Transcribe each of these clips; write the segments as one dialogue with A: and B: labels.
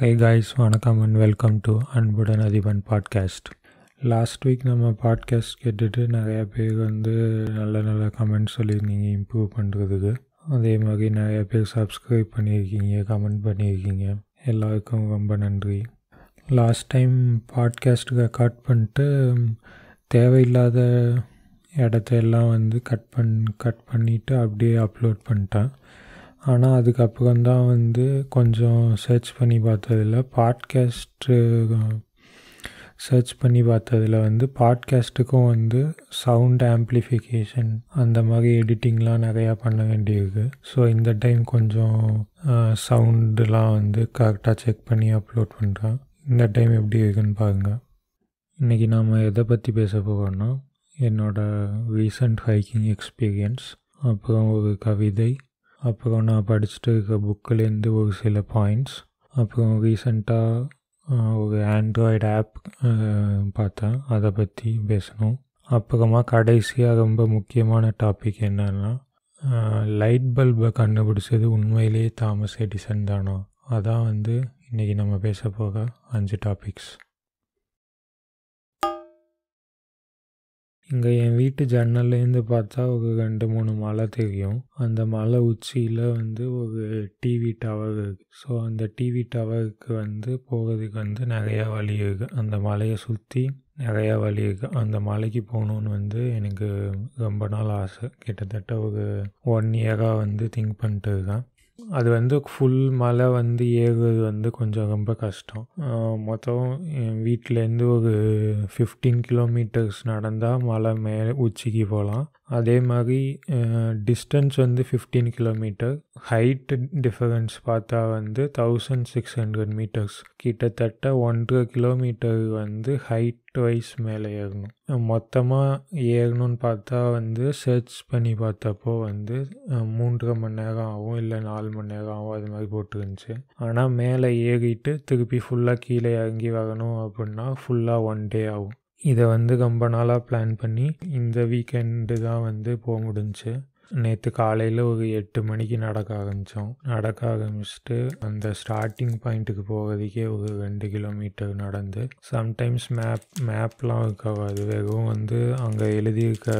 A: high guys வணக்கம் and welcome to அன்புடன் Athiban podcast last week நம்ம பாட்காஸ்ட் கேட்டுட்டு நிறையா பேர் வந்து நல்ல நல்ல கமெண்ட் சொல்லியிருந்தீங்க இம்ப்ரூவ் பண்ணுறதுக்கு அதே மாதிரி நிறையா பேர் சப்ஸ்கிரைப் பண்ணியிருக்கீங்க கமெண்ட் பண்ணியிருக்கீங்க எல்லாருக்கும் ரொம்ப நன்றி லாஸ்ட் டைம் பாட்காஸ்ட் ரெக்கார்ட் பண்ணிட்டு தேவையில்லாத இடத்த எல்லாம் வந்து கட் பண் கட் பண்ணிவிட்டு அப்படியே அப்லோட் பண்ணிட்டேன் ஆனால் அதுக்கப்புறம் தான் வந்து கொஞ்சம் சர்ச் பண்ணி பார்த்ததில் பாட்காஸ்ட்டு சர்ச் பண்ணி பார்த்ததில் வந்து பாட்காஸ்ட்டுக்கும் வந்து சவுண்ட் ஆம்ப்ளிஃபிகேஷன் அந்த மாதிரி எடிட்டிங்லாம் நிறையா பண்ண வேண்டியிருக்கு ஸோ இந்த டைம் கொஞ்சம் சவுண்டுலாம் வந்து கரெக்டாக செக் பண்ணி அப்லோட் பண்ணுறேன் இந்த டைம் எப்படி இருக்குன்னு பாருங்கள் இன்றைக்கி நாம் எதை பற்றி பேச போகிறோன்னா என்னோடய ரீசண்ட் ஹைக்கிங் எக்ஸ்பீரியன்ஸ் அப்புறம் ஒரு கவிதை அப்புறம் நான் படிச்சுட்டு இருக்க புக்கிலேருந்து ஒரு சில பாயிண்ட்ஸ் அப்புறம் ரீசண்டாக ஒரு ஆண்ட்ராய்டு ஆப் பார்த்தேன் அதை பற்றி பேசணும் அப்புறமா கடைசியாக ரொம்ப முக்கியமான டாபிக் என்னென்னா லைட் பல்பை கண்டுபிடிச்சது உண்மையிலேயே தாமஸ் எடிசன் தானோ அதான் வந்து இன்றைக்கி நம்ம பேச போக அஞ்சு டாபிக்ஸ் இங்கே என் வீட்டு ஜன்னல்லேருந்து பார்த்தா ஒரு ரெண்டு மூணு மலை தெரியும் அந்த மலை உச்சியில் வந்து ஒரு டிவி டவர் இருக்குது ஸோ அந்த டிவி டவருக்கு வந்து போகிறதுக்கு வந்து நிறையா வழி இருக்குது அந்த மலையை சுற்றி நிறையா வழி இருக்குது அந்த மலைக்கு போகணுன்னு வந்து எனக்கு ரொம்ப நாள் ஆசை கிட்டத்தட்ட ஒரு ஒன் இயராக வந்து திங்க் பண்ணிட்டு இருக்கேன் அது வந்து ஃபுல் மழை வந்து ஏறுறது வந்து கொஞ்சம் ரொம்ப கஷ்டம் மொத்தம் என் வீட்டிலேருந்து ஒரு ஃபிஃப்டீன் கிலோமீட்டர்ஸ் நடந்தால் மலை மேலே உச்சிக்கு போகலாம் அதே மாதிரி டிஸ்டன்ஸ் வந்து ஃபிஃப்டீன் கிலோமீட்டர் ஹைட் டிஃபரன்ஸ் பார்த்தா வந்து தௌசண்ட் சிக்ஸ் ஹண்ட்ரட் மீட்டர்ஸ் கிட்டத்தட்ட ஒன்றரை கிலோமீட்டர் வந்து ஹைட் எட்டு மேலே ஏறணும் மொத்தமாக ஏறணும்னு பார்த்தா வந்து சர்ச் பண்ணி பார்த்தப்போ வந்து மூன்றரை மணி நேரம் ஆகும் இல்லை நாலு மணி நேரம் ஆகும் அது மாதிரி போட்டுருந்துச்சு ஆனால் மேலே ஏறிட்டு திருப்பி ஃபுல்லாக கீழே இறங்கி வரணும் அப்படின்னா ஃபுல்லாக ஒன் டே ஆகும் இதை வந்து ரொம்ப நாளாக பிளான் பண்ணி இந்த வீக்கெண்டு தான் வந்து போக முடிஞ்சு நேற்று காலையில் ஒரு எட்டு மணிக்கு நடக்க ஆரம்பித்தோம் நடக்க ஆரம்பிச்சுட்டு அந்த ஸ்டார்டிங் பாயிண்ட்டுக்கு போகிறதுக்கே ஒரு ரெண்டு கிலோமீட்டர் நடந்து சம்டைம்ஸ் மேப் மேப்லாம் இருக்காது வெறும் வந்து அங்கே எழுதியிருக்க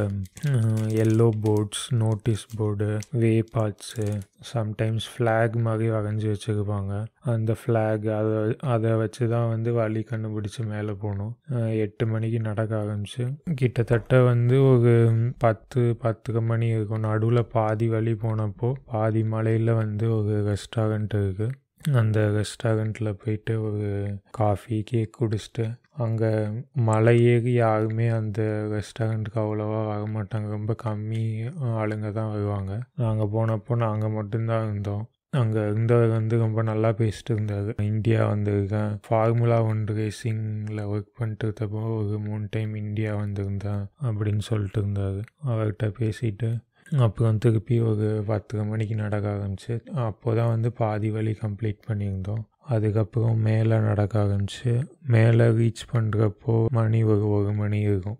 A: yellow boards notice board way parts sometimes flag மாதிரி வரைஞ்சி வச்சுருப்பாங்க அந்த ஃப்ளாக் அதை அதை வச்சு தான் வந்து வழி கண்டுபிடிச்சி மேலே போனோம் எட்டு மணிக்கு நடக்க ஆரம்பிச்சு கிட்டத்தட்ட வந்து ஒரு பத்து பத்து மணி இருக்கும் நடுவில் பாதி வழி போனப்போ பாதி மலையில் வந்து ஒரு ரெஸ்டாரண்ட் இருக்குது அந்த ரெஸ்டாரண்ட்டில் போயிட்டு ஒரு காஃபி கேக் குடிச்சிட்டு அங்கே மலையே ஏறி யாருமே அந்த ரெஸ்டாரண்ட்டுக்கு அவ்வளோவா வர மாட்டாங்க ரொம்ப கம்மி ஆளுங்க தான் வருவாங்க நாங்கள் போனப்போ நாங்கள் மட்டும்தான் இருந்தோம் அங்கே இருந்தவர் வந்து ரொம்ப நல்லா பேசிட்டு இருந்தார் இந்தியா வந்திருக்கேன் ஃபார்முலா ஒன் ரேசிங்கில் ஒர்க் பண்ணிட்டு இருந்தப்போ ஒரு மூணு டைம் இந்தியா வந்திருந்தேன் அப்படின்னு சொல்லிட்டு இருந்தார் அவர்கிட்ட பேசிட்டு அப்புறம் திருப்பி ஒரு பத்தரை மணிக்கு நடக்க ஆரம்பிச்சு அப்போ தான் வந்து பாதி வழி கம்ப்ளீட் பண்ணியிருந்தோம் அதுக்கப்புறம் மேலே நடக்க ஆரம்பிச்சு மேலே ரீச் பண்ணுறப்போ மணி ஒரு ஒரு மணி இருக்கும்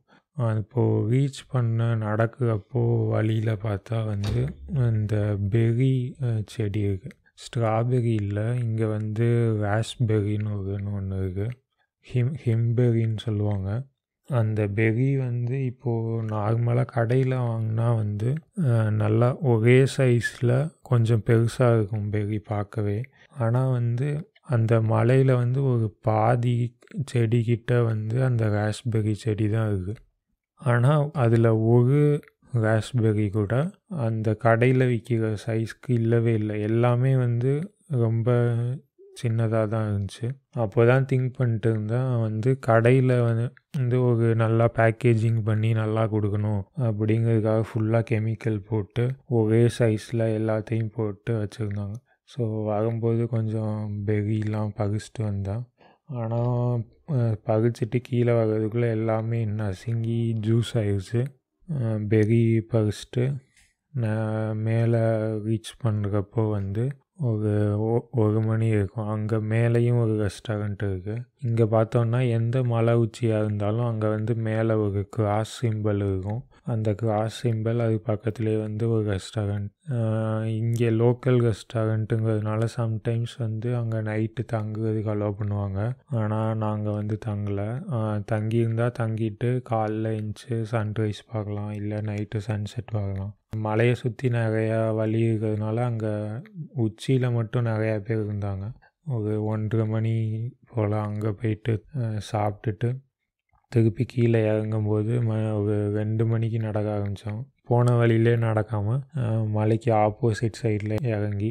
A: இப்போது ரீச் பண்ண நடக்கிறப்போ வழியில் பார்த்தா வந்து இந்த பெரி செடி இருக்குது ஸ்ட்ராபெரி இல்லை இங்கே வந்து ராஸ்பெரின்னு ஒருன்னு ஒன்று இருக்குது ஹிம் ஹிம்பெரின்னு சொல்லுவாங்க அந்த பெரி வந்து இப்போது நார்மலாக கடையில் வாங்கினா வந்து நல்லா ஒரே சைஸில் கொஞ்சம் பெருசாக இருக்கும் பெரி பார்க்கவே ஆனால் வந்து அந்த மலையில் வந்து ஒரு பாதி செடிக்கிட்ட வந்து அந்த ராஸ்பெரி செடி தான் இருக்குது ஆனால் அதில் ஒரு ராஸ்பெர்ரி கூட அந்த கடையில் விற்கிற சைஸ்க்கு இல்லவே இல்லை எல்லாமே வந்து ரொம்ப சின்னதாக தான் இருந்துச்சு அப்போ தான் திங்க் பண்ணிட்டு இருந்தேன் வந்து கடையில் வந்து ஒரு நல்லா பேக்கேஜிங் பண்ணி நல்லா கொடுக்கணும் அப்படிங்கிறதுக்காக ஃபுல்லாக கெமிக்கல் போட்டு ஒரே சைஸில் எல்லாத்தையும் போட்டு வச்சுருந்தாங்க ஸோ வரும்போது கொஞ்சம் பெரிலாம் பகிச்சிட்டு வந்தேன் ஆனால் பறிச்சுட்டு கீழே வர்றதுக்குள்ளே எல்லாமே நசுங்கி ஜூஸ் ஆயிடுச்சு பெரி பறிச்சுட்டு மேலே ரீச் பண்ணுறப்போ வந்து ஒரு ஒரு மணி இருக்கும் அங்கே மேலேயும் ஒரு ரெஸ்டாரண்ட் இருக்குது இங்கே பார்த்தோன்னா எந்த மலை உச்சியாக இருந்தாலும் அங்கே வந்து மேலே ஒரு கிராஸ் சிம்பிள் இருக்கும் அந்த கிராஸ் சிம்பிள் அது பக்கத்துலேயே வந்து ஒரு ரெஸ்டாரண்ட் இங்கே லோக்கல் ரெஸ்டாரண்ட்டுங்கிறதுனால சம்டைம்ஸ் வந்து அங்கே நைட்டு தங்குறதுக்கு அலோவ் பண்ணுவாங்க ஆனால் நாங்கள் வந்து தங்கலை தங்கியிருந்தால் தங்கிட்டு காலைல இன்ச்சு சன்ரைஸ் பார்க்கலாம் இல்லை நைட்டு சன்செட் பார்க்கலாம் மலையை சுற்றி நிறையா வழி இருக்கிறதுனால அங்கே உச்சியில் மட்டும் நிறையா பேர் இருந்தாங்க ஒரு ஒன்றரை மணி போல் அங்கே போயிட்டு சாப்பிட்டுட்டு திருப்பி கீழே இறங்கும்போது ம ஒரு ரெண்டு மணிக்கு நடக்க ஆரம்பித்தோம் போன வழியிலே நடக்காமல் மலைக்கு ஆப்போசிட் சைடில் இறங்கி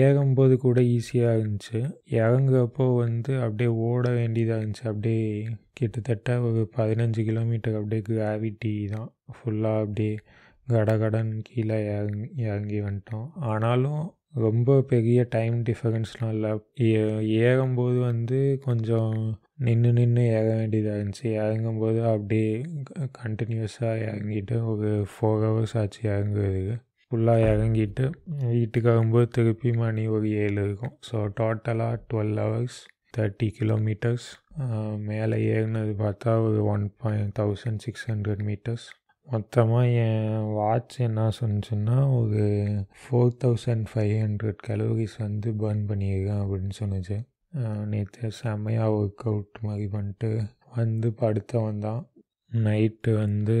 A: ஏறும்போது கூட ஈஸியாக இருந்துச்சு இறங்குறப்போ வந்து அப்படியே ஓட வேண்டியதாக இருந்துச்சு அப்படியே கிட்டத்தட்ட ஒரு பதினஞ்சு கிலோமீட்டர் அப்படியே கிராவிட்டி தான் ஃபுல்லாக அப்படியே கடகடன் கீழே இறங் இறங்கி வந்துட்டோம் ஆனாலும் ரொம்ப பெரிய டைம் டிஃபரன்ஸ்லாம் இல்லை ஏ ஏறும்போது வந்து கொஞ்சம் நின்று நின்று ஏற வேண்டியதாக இருந்துச்சு இறங்கும்போது அப்படியே கண்டினியூஸாக இறங்கிட்டு ஒரு ஃபோர் ஹவர்ஸ் ஆச்சு இறங்குறதுக்கு ஃபுல்லாக இறங்கிட்டு வீட்டுக்கு வரும்போது திருப்பி மணி ஒரு ஏழு இருக்கும் ஸோ டோட்டலாக டுவெல் ஹவர்ஸ் தேர்ட்டி கிலோமீட்டர்ஸ் மேலே ஏறினது பார்த்தா ஒரு one point thousand six hundred meters மொத்தமாக என் வாட்ச் என்ன சொன்னுச்சுன்னா ஒரு four thousand five hundred calories வந்து பர்ன் பண்ணியிருக்கேன் அப்படின்னு சொன்னிச்சு நேற்று செம்மையாக ஒர்க் அவுட் மாதிரி பண்ணிட்டு வந்து படுத்த வந்தான் நைட்டு வந்து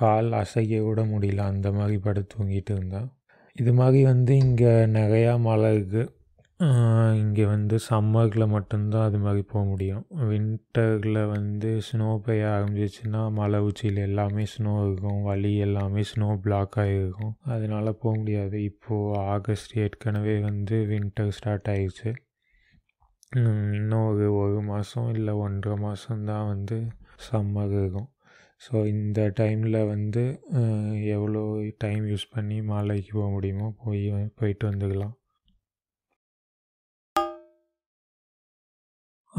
A: கால் அசைக்க கூட முடியல அந்த மாதிரி படுத்து தூங்கிட்டு இருந்தேன் இது மாதிரி வந்து இங்கே நிறையா மழை இருக்குது இங்கே வந்து சம்மரில் மட்டும்தான் அது மாதிரி போக முடியும் வின்டரில் வந்து ஸ்னோ பெய்ய ஆரம்பிச்சிச்சுன்னா மலை உச்சியில் எல்லாமே ஸ்னோ இருக்கும் வழி எல்லாமே ஸ்னோ பிளாக் ஆகிருக்கும் அதனால் போக முடியாது இப்போது ஆகஸ்ட் ஏற்கனவே வந்து வின்டர் ஸ்டார்ட் ஆயிடுச்சு இன்னும் ஒரு ஒரு மாதம் இல்லை ஒன்றரை மாதம்தான் வந்து சம்மர் இருக்கும் ஸோ இந்த டைமில் வந்து எவ்வளோ டைம் யூஸ் பண்ணி மலைக்கு போக முடியுமோ போய் போயிட்டு வந்துக்கலாம்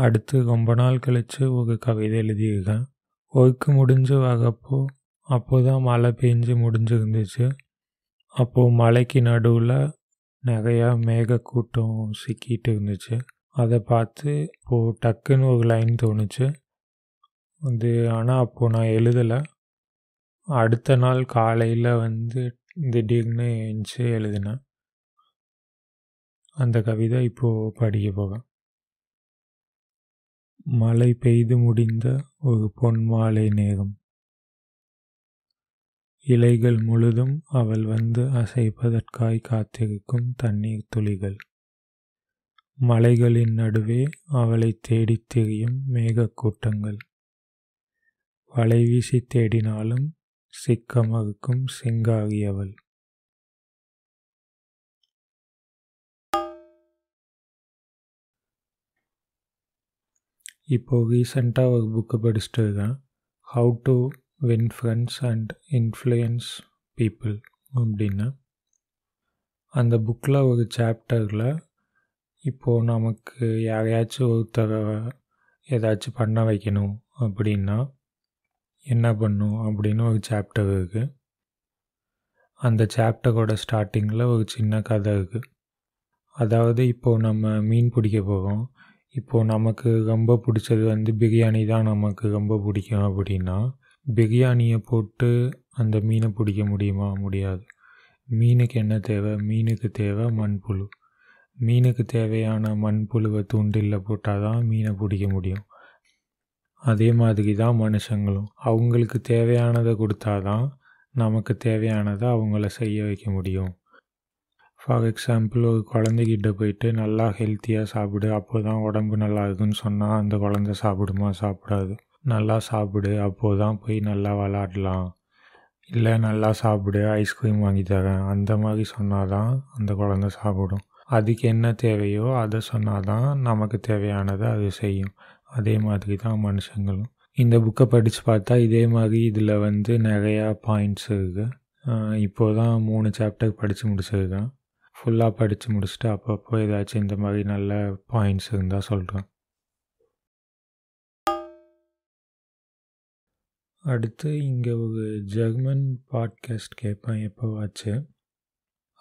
A: அடுத்து ரொம்ப நாள் கழித்து ஒரு கவிதை எழுதியிருக்கேன் ஒர்க்கு முடிஞ்சு வரப்போ அப்போ தான் மழை பெஞ்சு முடிஞ்சிருந்துச்சு அப்போது மலைக்கு நடுவில் நிறையா மேகக்கூட்டம் சிக்கிட்டு இருந்துச்சு அதை பார்த்து இப்போது டக்குன்னு ஒரு லைன் தோணுச்சு அது ஆனால் அப்போது நான் எழுதலை அடுத்த நாள் காலையில் வந்து திடீர்னு எழுந்துச்சு எழுதினேன் அந்த கவிதை இப்போது படிக்க போவேன் மழை பெய்து முடிந்த ஒரு பொன் மாலை நேரம் இலைகள் முழுதும் அவள் வந்து அசைப்பதற்காய் காத்திருக்கும் தண்ணீர் துளிகள் மலைகளின் நடுவே அவளை தேடித் திரியும் மேகக்கூட்டங்கள் வலை வீசி தேடினாலும் சிக்க மறுக்கும் சிங்காகியவள் இப்போது ரீசெண்டாக ஒரு புக்கு படிச்சுட்டு இருக்கேன் how to win friends and influence people அப்படின்னு அந்த புக்கில் ஒரு சாப்டரில் இப்போது நமக்கு யாரையாச்சும் ஒருத்தர ஏதாச்சும் பண்ண வைக்கணும் அப்படின்னா என்ன பண்ணும் அப்படின்னு ஒரு சாப்டர் இருக்குது அந்த சாப்டரோட ஸ்டார்டிங்கில் ஒரு சின்ன கதை இருக்குது அதாவது இப்போது நம்ம மீன் பிடிக்க போகிறோம் இப்போது நமக்கு ரொம்ப பிடிச்சது வந்து பிரியாணி தான் நமக்கு ரொம்ப பிடிக்கும் அப்படின்னா பிரியாணியை போட்டு அந்த மீனை பிடிக்க முடியுமா முடியாது மீனுக்கு என்ன தேவை மீனுக்கு தேவை மண்புழு மீனுக்கு தேவையான மண்புழுவை தூண்டில் போட்டால் தான் மீனை பிடிக்க முடியும் அதே மாதிரி தான் மனுஷங்களும் அவங்களுக்கு தேவையானதை கொடுத்தா தான் நமக்கு தேவையானதை அவங்கள செய்ய வைக்க முடியும் ஃபார் எக்ஸாம்பிள் ஒரு குழந்தைகிட்ட போயிட்டு நல்லா ஹெல்த்தியாக சாப்பிடு அப்போ தான் உடம்பு நல்லா இருக்குன்னு சொன்னால் அந்த குழந்த சாப்பிடுமா சாப்பிடாது நல்லா சாப்பிடு அப்போது தான் போய் நல்லா விளாடலாம் இல்லை நல்லா சாப்பிடு ஐஸ்கிரீம் வாங்கி தரேன் அந்த மாதிரி சொன்னால் தான் அந்த குழந்த சாப்பிடும் அதுக்கு என்ன தேவையோ அதை சொன்னால் தான் நமக்கு தேவையானதை அது செய்யும் அதே மாதிரி தான் மனுஷங்களும் இந்த புக்கை படித்து பார்த்தா இதே மாதிரி இதில் வந்து நிறையா பாயிண்ட்ஸ் இருக்குது இப்போ தான் மூணு சாப்டர் படித்து முடிச்சிருக்கேன் ஃபுல்லாக படித்து முடிச்சுட்டு அப்பப்போ ஏதாச்சும் இந்த மாதிரி நல்ல பாயிண்ட்ஸ் இருந்தால் சொல்கிறேன் அடுத்து இங்கே ஒரு ஜெர்மன் பாட்காஸ்ட் கேட்பேன் எப்போவாச்சு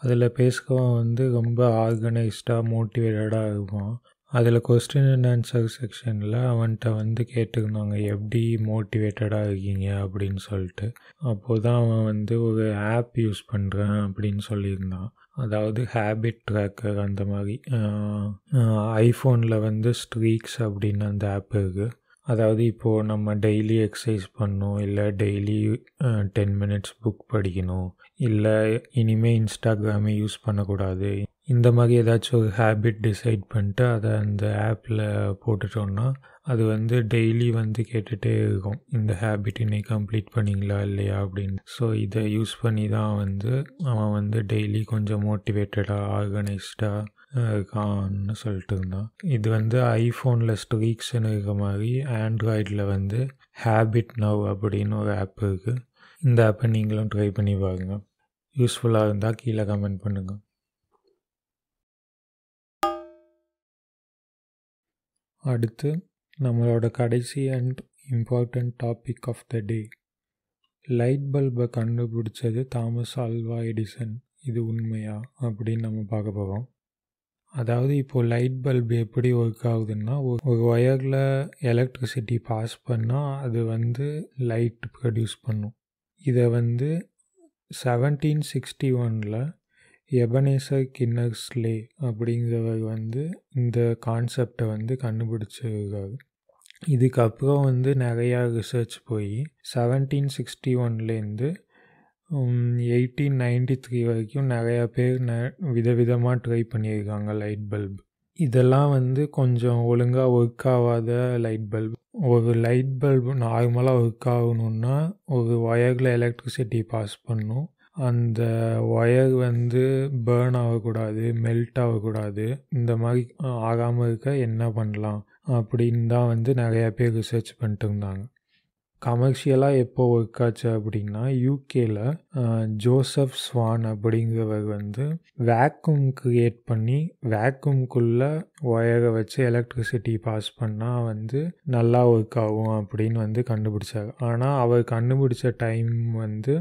A: அதில் பேசுகிறவன் வந்து ரொம்ப ஆர்கனைஸ்டாக மோட்டிவேட்டடாக இருக்கும் அதில் கொஸ்டின் அண்ட் ஆன்சர் செக்ஷனில் அவன்கிட்ட வந்து கேட்டுருந்தாங்க எப்படி மோட்டிவேட்டடாக இருக்கீங்க அப்படின்னு சொல்லிட்டு அப்போது தான் அவன் வந்து ஒரு ஆப் யூஸ் பண்ணுறேன் அப்படின்னு சொல்லியிருந்தான் அதாவது ஹேபிட் ட்ராக்கர் அந்த மாதிரி ஐஃபோனில் வந்து ஸ்ட்ரீக்ஸ் அப்படின்னு அந்த ஆப் இருக்குது அதாவது இப்போது நம்ம டெய்லி எக்ஸசைஸ் பண்ணணும் இல்லை டெய்லி டென் மினிட்ஸ் புக் படிக்கணும் இல்லை இனிமேல் இன்ஸ்டாகிராமே யூஸ் பண்ணக்கூடாது இந்த மாதிரி ஏதாச்சும் ஒரு ஹேபிட் டிசைட் பண்ணிட்டு அதை அந்த ஆப்பில் போட்டுட்டோன்னா அது வந்து டெய்லி வந்து கேட்டுகிட்டே இருக்கும் இந்த ஹேபிட் இன்னைக்கு கம்ப்ளீட் பண்ணிங்களா இல்லையா அப்படின்னு ஸோ இதை யூஸ் பண்ணி தான் வந்து அவன் வந்து டெய்லி கொஞ்சம் மோட்டிவேட்டடாக ஆர்கனைஸ்டாக இருக்கான்னு சொல்லிட்டு இருந்தான் இது வந்து ஐஃபோனில் ஸ்ட்ரீக்ஸ்னு இருக்க மாதிரி ஆண்ட்ராய்டில் வந்து ஹேபிட் நவ் அப்படின்னு ஒரு ஆப் இருக்குது இந்த ஆப்பை நீங்களும் ட்ரை பண்ணி பாருங்க யூஸ்ஃபுல்லாக இருந்தால் கீழே கமெண்ட் பண்ணுங்கள் அடுத்து நம்மளோட கடைசி and important topic of the day light பல்பை கண்டுபிடிச்சது தாமஸ் அல்வா எடிசன் இது உண்மையா அப்படின்னு நம்ம பார்க்க போகிறோம் அதாவது இப்போது லைட் பல்ப் எப்படி ஒர்க் ஆகுதுன்னா ஒரு ஒயரில் எலக்ட்ரிசிட்டி பாஸ் பண்ணால் அது வந்து லைட் ப்ரொடியூஸ் பண்ணும் இதை வந்து செவன்டீன் சிக்ஸ்டி ஒனில் எபனேசர் கின்னர்ஸ்லே அப்படிங்கிறவர் வந்து இந்த கான்செப்டை வந்து கண்டுபிடிச்சிருக்காரு இதுக்கப்புறம் வந்து நிறையா ரிசர்ச் போய் செவன்டீன் சிக்ஸ்டி ஒன்லேருந்து எயிட்டீன் நைன்டி த்ரீ வரைக்கும் நிறையா பேர் ந விதவிதமாக ட்ரை பண்ணியிருக்காங்க லைட் பல்ப் இதெல்லாம் வந்து கொஞ்சம் ஒழுங்காக ஒர்க் ஆகாத லைட் பல்ப் ஒரு லைட் பல்ப் நார்மலாக ஒர்க் ஆகணுன்னா ஒரு ஒயரில் எலக்ட்ரிசிட்டி பாஸ் பண்ணும் அந்த ஒயர் வந்து பேர்ன் ஆகக்கூடாது மெல்ட் ஆகக்கூடாது இந்த மாதிரி ஆகாமல் இருக்க என்ன பண்ணலாம் அப்படின்னு தான் வந்து நிறையா பேர் ரிசர்ச் பண்ணிட்டு இருந்தாங்க கமர்ஷியலாக எப்போ ஒர்க் ஆச்சு அப்படின்னா யூகேயில் ஜோசப் ஸ்வான் அப்படிங்கிறவர் வந்து வேக்கூம் க்ரியேட் பண்ணி வேக்கூம்குள்ளே ஒயரை வச்சு எலக்ட்ரிசிட்டி பாஸ் பண்ணால் வந்து நல்லா ஒர்க் ஆகும் அப்படின்னு வந்து கண்டுபிடிச்சார் ஆனால் அவர் கண்டுபிடிச்ச டைம் வந்து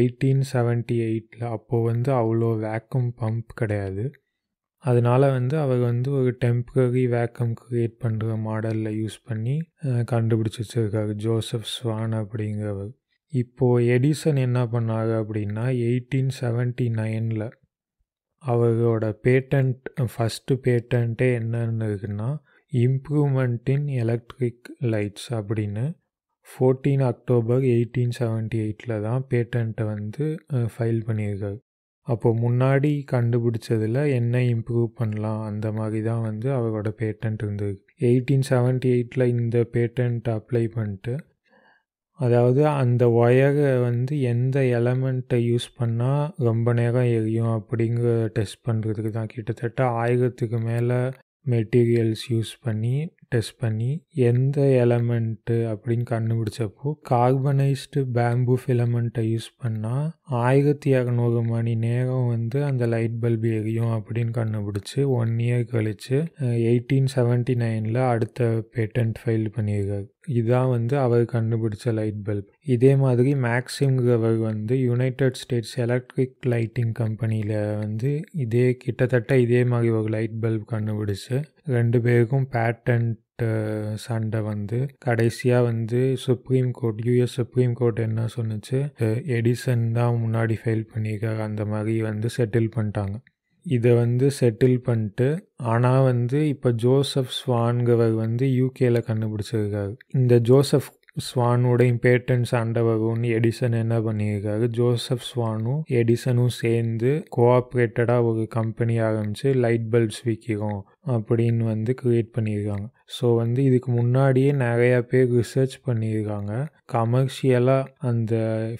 A: எயிட்டீன் செவன்ட்டி எயிட்டில் அப்போது வந்து அவ்வளோ வேக்கூம் பம்ப் கிடையாது அதனால் வந்து அவர் வந்து ஒரு டெம்பரரி வேக்கம் க்ரியேட் பண்ணுற மாடலில் யூஸ் பண்ணி கண்டுபிடிச்சி வச்சுருக்காரு ஜோசப் ஸ்வான் அப்படிங்கிறவர் இப்போது எடிசன் என்ன பண்ணார் அப்படின்னா எயிட்டீன் செவன்ட்டி நைனில் அவரோட பேட்டன்ட் ஃபஸ்ட்டு பேட்டன்ட்டே என்னென்னு இருக்குன்னா இம்ப்ரூவ்மெண்ட் எலக்ட்ரிக் லைட்ஸ் அப்படின்னு ஃபோர்டீன் அக்டோபர் எயிட்டீன் செவன்ட்டி எயிட்டில் தான் பேட்டண்ட்டை வந்து ஃபைல் பண்ணியிருக்காரு அப்போது முன்னாடி கண்டுபிடிச்சதில் என்ன இம்ப்ரூவ் பண்ணலாம் அந்த மாதிரி தான் வந்து அவரோட பேட்டன்ட் இருந்தது எயிட்டீன் செவன்ட்டி எயிட்டில் இந்த பேட்டன்ட் அப்ளை பண்ணிட்டு அதாவது அந்த ஒயரை வந்து எந்த எலமெண்ட்டை யூஸ் பண்ணால் ரொம்ப நேரம் எரியும் அப்படிங்கிற டெஸ்ட் பண்ணுறதுக்கு தான் கிட்டத்தட்ட ஆயிரத்துக்கு மேலே மெட்டீரியல்ஸ் யூஸ் பண்ணி டெஸ்ட் பண்ணி எந்த எலமெண்ட்டு அப்படின்னு கண்டுபிடிச்சப்போ கார்பனைஸ்டு பேம்பு ஃபிலமெண்ட்டை யூஸ் பண்ணால் ஆயிரத்தி இரநூறு மணி நேரம் வந்து அந்த லைட் பல்பு எரியும் அப்படின்னு கண்டுபிடிச்சி ஒன் இயர் கழித்து எயிட்டீன் செவன்ட்டி நைனில் அடுத்த பேட்டன்ட் ஃபைல் பண்ணியிருக்காரு இதுதான் வந்து அவர் கண்டுபிடிச்ச லைட் பல்ப் இதே மாதிரி மேக்ஸிம்ங்கிறவர் வந்து யுனைடெட் ஸ்டேட்ஸ் எலக்ட்ரிக் லைட்டிங் கம்பெனியில் வந்து இதே கிட்டத்தட்ட இதே மாதிரி ஒரு லைட் பல்ப் கண்டுபிடிச்சு ரெண்டு பேருக்கும் பேட்டன்ட் சண்டை வந்து கடைசியாக வந்து supreme court US supreme court என்ன சொன்னிச்சு எடிசன் தான் முன்னாடி ஃபைல் பண்ணியிருக்காங்க அந்த மாதிரி வந்து செட்டில் பண்ணிட்டாங்க இதை வந்து செட்டில் பண்ணிட்டு ஆனால் வந்து இப்போ ஜோசப் ஸ்வான்கவர் வந்து யூகேல கண்டுபிடிச்சிருக்காரு இந்த ஜோசப் ஸ்வானோட இம்பேட்டன்ஸ் ஆண்டவரும்னு எடிசன் என்ன பண்ணியிருக்காரு ஜோசப் ஸ்வானும் எடிசனும் சேர்ந்து கோஆப்ரேட்டடாக ஒரு கம்பெனி ஆரம்பித்து லைட் பல்ப்ஸ் விற்கிறோம் அப்படின்னு வந்து க்ரியேட் பண்ணியிருக்காங்க ஸோ வந்து இதுக்கு முன்னாடியே நிறையா பேர் ரிசர்ச் பண்ணியிருக்காங்க கமர்ஷியலாக அந்த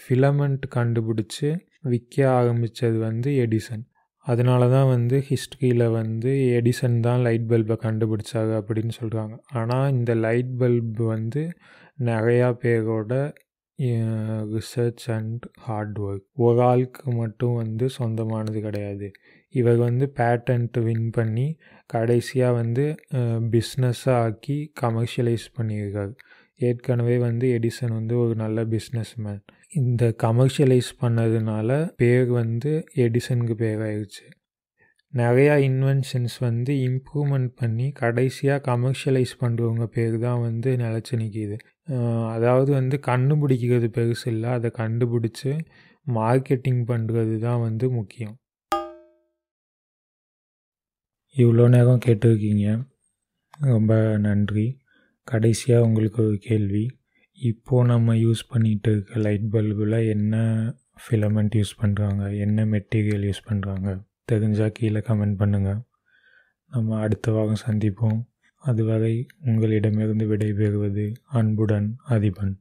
A: ஃபிலமெண்ட் கண்டுபிடிச்சி விற்க ஆரம்பித்தது வந்து எடிசன் அதனால தான் வந்து ஹிஸ்ட்ரியில் வந்து எடிசன் தான் லைட் பல்பை கண்டுபிடிச்சாங்க அப்படின்னு சொல்கிறாங்க ஆனால் இந்த லைட் பல்ப் வந்து நிறையா பேரோட ரிசர்ச் அண்ட் ஹார்ட் ஒர்க் ஒரு ஆளுக்கு மட்டும் வந்து சொந்தமானது கிடையாது இவர் வந்து பேட்டன்ட் வின் பண்ணி கடைசியாக வந்து பிஸ்னஸாக ஆக்கி கமர்ஷியலைஸ் பண்ணியிருக்கார் ஏற்கனவே வந்து எடிசன் வந்து ஒரு நல்ல பிஸ்னஸ் மேன் இந்த கமர்ஷியலைஸ் பண்ணதுனால பேர் வந்து எடிசனுக்கு பேராயிடுச்சு நிறையா இன்வென்ஷன்ஸ் வந்து இம்ப்ரூவ்மெண்ட் பண்ணி கடைசியாக கமர்ஷியலைஸ் பண்ணுறவங்க பேர் தான் வந்து நிலச்சி நிற்கிது அதாவது வந்து கண்டுபிடிக்கிறது பெருசு இல்லை அதை கண்டுபிடிச்சி மார்க்கெட்டிங் பண்ணுறது தான் வந்து முக்கியம் இவ்வளோ நேரம் கேட்டிருக்கீங்க ரொம்ப நன்றி கடைசியாக உங்களுக்கு ஒரு கேள்வி இப்போது நம்ம யூஸ் பண்ணிகிட்டு இருக்க லைட் பல்பில் என்ன ஃபிலமெண்ட் யூஸ் பண்ணுறாங்க என்ன மெட்டீரியல் யூஸ் பண்ணுறாங்க தெரிஞ்சால் கீழே கமெண்ட் பண்ணுங்கள் நம்ம அடுத்த வாரம் சந்திப்போம் அதுவரை உங்களிடமிருந்து விடைபெறுவது அன்புடன் அதிபன்